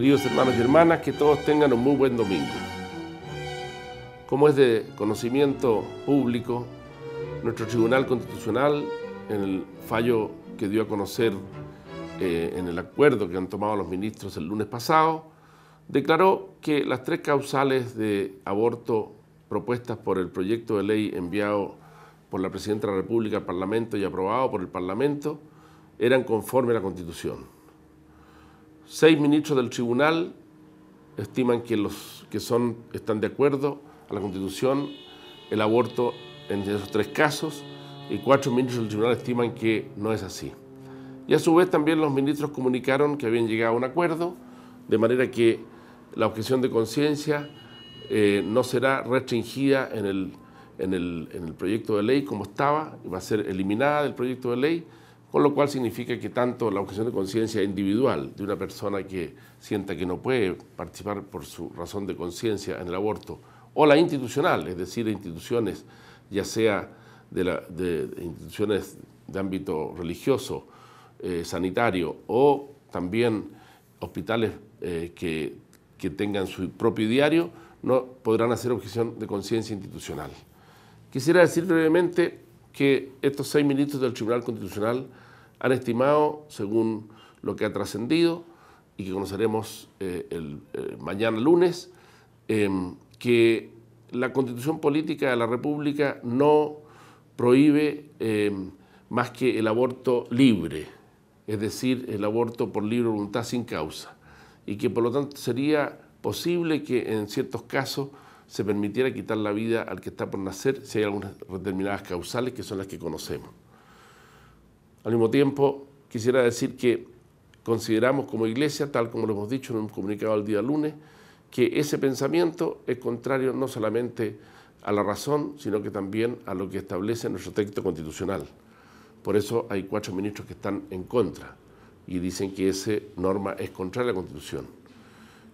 queridos hermanos y hermanas, que todos tengan un muy buen domingo. Como es de conocimiento público, nuestro Tribunal Constitucional, en el fallo que dio a conocer eh, en el acuerdo que han tomado los ministros el lunes pasado, declaró que las tres causales de aborto propuestas por el proyecto de ley enviado por la Presidenta de la República al Parlamento y aprobado por el Parlamento eran conforme a la Constitución. Seis ministros del tribunal estiman que los que son, están de acuerdo a la Constitución el aborto en esos tres casos y cuatro ministros del tribunal estiman que no es así. Y a su vez también los ministros comunicaron que habían llegado a un acuerdo, de manera que la objeción de conciencia eh, no será restringida en el, en el proyecto de ley como estaba, va a ser eliminada del proyecto de ley con lo cual significa que tanto la objeción de conciencia individual de una persona que sienta que no puede participar por su razón de conciencia en el aborto, o la institucional, es decir, instituciones, ya sea de, instituciones de ámbito religioso, eh, sanitario, o también hospitales eh, que, que tengan su propio diario, no podrán hacer objeción de conciencia institucional. Quisiera decir brevemente que estos seis ministros del Tribunal Constitucional han estimado, según lo que ha trascendido y que conoceremos eh, eh, mañana lunes, em, que la constitución política de la República no prohíbe em, más que el aborto libre, es decir, el aborto por libre voluntad sin causa, y que por lo tanto sería posible que en ciertos casos se permitiera quitar la vida al que está por nacer si hay algunas determinadas causales que son las que conocemos. Al mismo tiempo, quisiera decir que consideramos como iglesia, tal como lo hemos dicho en un comunicado el día lunes, que ese pensamiento es contrario no solamente a la razón, sino que también a lo que establece nuestro texto constitucional. Por eso hay cuatro ministros que están en contra y dicen que esa norma es contraria a la Constitución.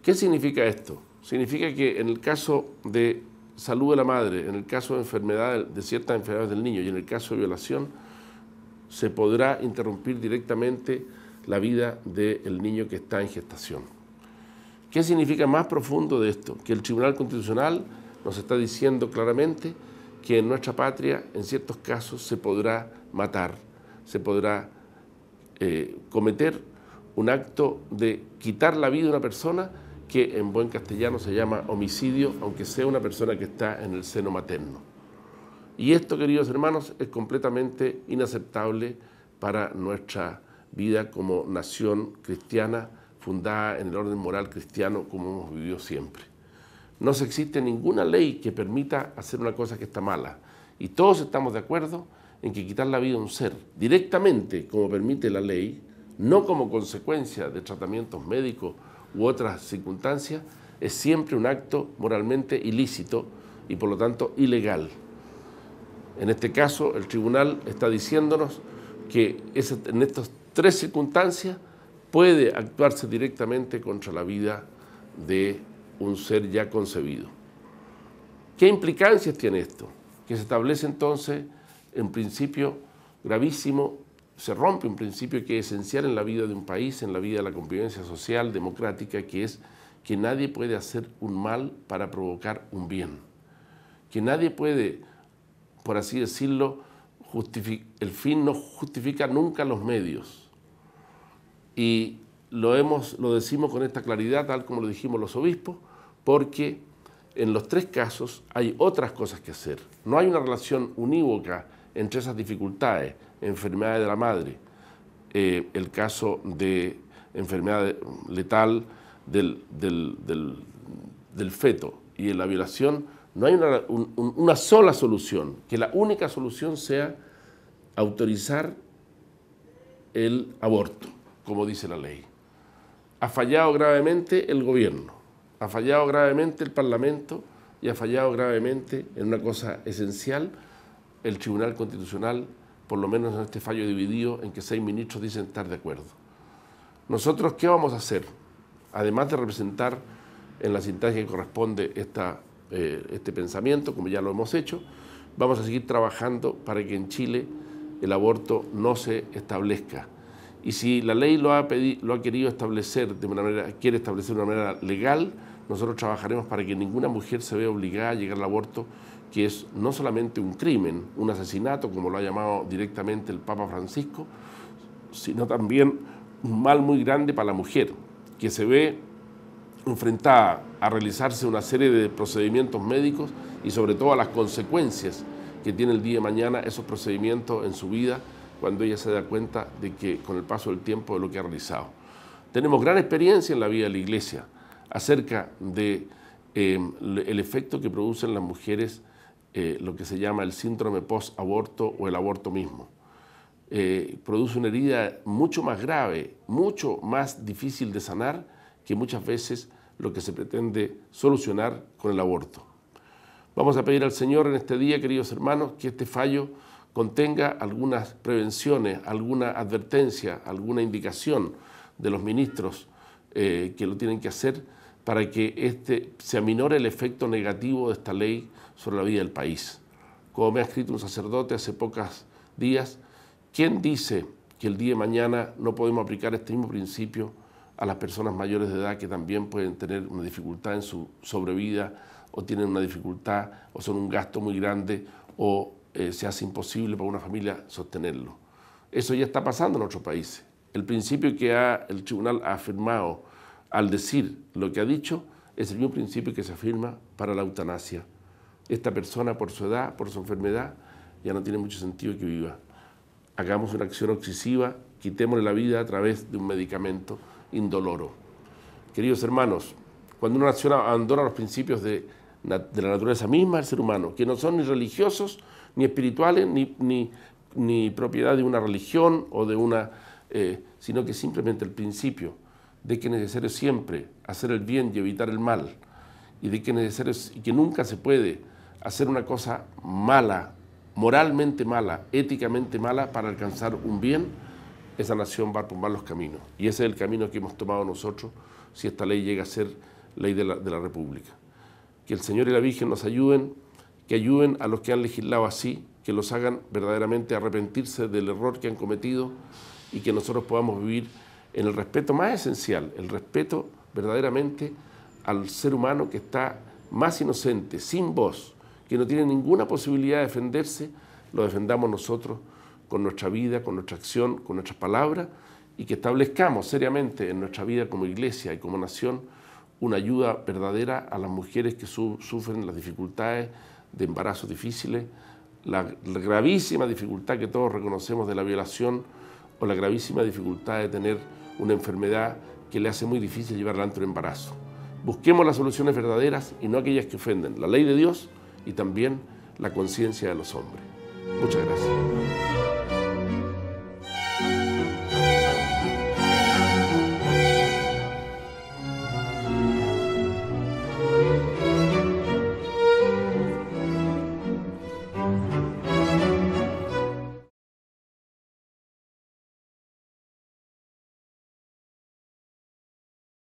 ¿Qué significa esto? significa que en el caso de salud de la madre, en el caso de enfermedad, de ciertas enfermedades del niño y en el caso de violación, se podrá interrumpir directamente la vida del niño que está en gestación. ¿Qué significa más profundo de esto? Que el Tribunal Constitucional nos está diciendo claramente que en nuestra patria, en ciertos casos, se podrá matar, se podrá eh, cometer un acto de quitar la vida de una persona que en buen castellano se llama homicidio, aunque sea una persona que está en el seno materno. Y esto, queridos hermanos, es completamente inaceptable para nuestra vida como nación cristiana, fundada en el orden moral cristiano como hemos vivido siempre. No existe ninguna ley que permita hacer una cosa que está mala. Y todos estamos de acuerdo en que quitar la vida a un ser directamente, como permite la ley, no como consecuencia de tratamientos médicos u otras circunstancias, es siempre un acto moralmente ilícito y por lo tanto ilegal. En este caso, el tribunal está diciéndonos que en estas tres circunstancias puede actuarse directamente contra la vida de un ser ya concebido. ¿Qué implicancias tiene esto? Que se establece entonces, en principio, gravísimo se rompe un principio que es esencial en la vida de un país, en la vida de la convivencia social, democrática, que es que nadie puede hacer un mal para provocar un bien. Que nadie puede, por así decirlo, el fin no justifica nunca los medios. Y lo, hemos, lo decimos con esta claridad, tal como lo dijimos los obispos, porque en los tres casos hay otras cosas que hacer. No hay una relación unívoca entre esas dificultades, enfermedades de la madre, eh, el caso de enfermedad letal del, feto y en la violación, no hay una, una sola solución, que la única solución sea autorizar el aborto, como dice la ley. Ha fallado gravemente el gobierno, ha fallado gravemente el Parlamento y ha fallado gravemente en una cosa esencial el Tribunal Constitucional, por lo menos en este fallo dividido, en que seis ministros dicen estar de acuerdo. Nosotros, ¿qué vamos a hacer? Además de representar en la sintaxis que corresponde esta, eh, este pensamiento, como ya lo hemos hecho, vamos a seguir trabajando para que en Chile el aborto no se establezca. Y si la ley lo ha, querido establecer de manera, quiere establecer de una manera legal, nosotros trabajaremos para que ninguna mujer se vea obligada a llegar al aborto que es no solamente un crimen, un asesinato, como lo ha llamado directamente el Papa Francisco, sino también un mal muy grande para la mujer, que se ve enfrentada a realizarse una serie de procedimientos médicos y sobre todo a las consecuencias que tiene el día de mañana esos procedimientos en su vida cuando ella se da cuenta de que con el paso del tiempo de lo que ha realizado. Tenemos gran experiencia en la vida de la iglesia acerca del de, eh, efecto que producen las mujeres eh, lo que se llama el síndrome post-aborto o el aborto mismo. Eh, produce una herida mucho más grave, mucho más difícil de sanar que muchas veces lo que se pretende solucionar con el aborto. Vamos a pedir al Señor en este día, queridos hermanos, que este fallo contenga algunas prevenciones, alguna advertencia, alguna indicación de los ministros eh, que lo tienen que hacer para que este, se aminore el efecto negativo de esta ley sobre la vida del país. Como me ha escrito un sacerdote hace pocos días, ¿quién dice que el día de mañana no podemos aplicar este mismo principio a las personas mayores de edad que también pueden tener una dificultad en su sobrevida o tienen una dificultad o son un gasto muy grande o eh, se hace imposible para una familia sostenerlo? Eso ya está pasando en otros países. El principio que ha, el tribunal ha afirmado al decir lo que ha dicho, es el mismo principio que se afirma para la eutanasia. Esta persona, por su edad, por su enfermedad, ya no tiene mucho sentido que viva. Hagamos una acción obsesiva, quitémosle la vida a través de un medicamento indoloro. Queridos hermanos, cuando una nación abandona los principios de, la naturaleza misma del ser humano, que no son ni religiosos, ni espirituales, ni, propiedad de una religión o de una, eh, sino que simplemente el principio de que es necesario siempre hacer el bien y evitar el mal, y de que, que nunca se puede hacer una cosa mala, moralmente mala, éticamente mala, para alcanzar un bien, esa nación va a tomar los caminos. Y ese es el camino que hemos tomado nosotros si esta ley llega a ser ley de la, de la República. Que el Señor y la Virgen nos ayuden, que ayuden a los que han legislado así, que los hagan verdaderamente arrepentirse del error que han cometido y que nosotros podamos vivir en el respeto más esencial, el respeto verdaderamente al ser humano que está más inocente, sin voz, que no tiene ninguna posibilidad de defenderse, lo defendamos nosotros con nuestra vida, con nuestra acción, con nuestras palabras y que establezcamos seriamente en nuestra vida como iglesia y como nación una ayuda verdadera a las mujeres que sufren las dificultades de embarazos difíciles, la gravísima dificultad que todos reconocemos de la violación o la gravísima dificultad de tener una enfermedad que le hace muy difícil llevarla ante un embarazo. Busquemos las soluciones verdaderas y no aquellas que ofenden la ley de Dios y también la conciencia de los hombres. Muchas gracias.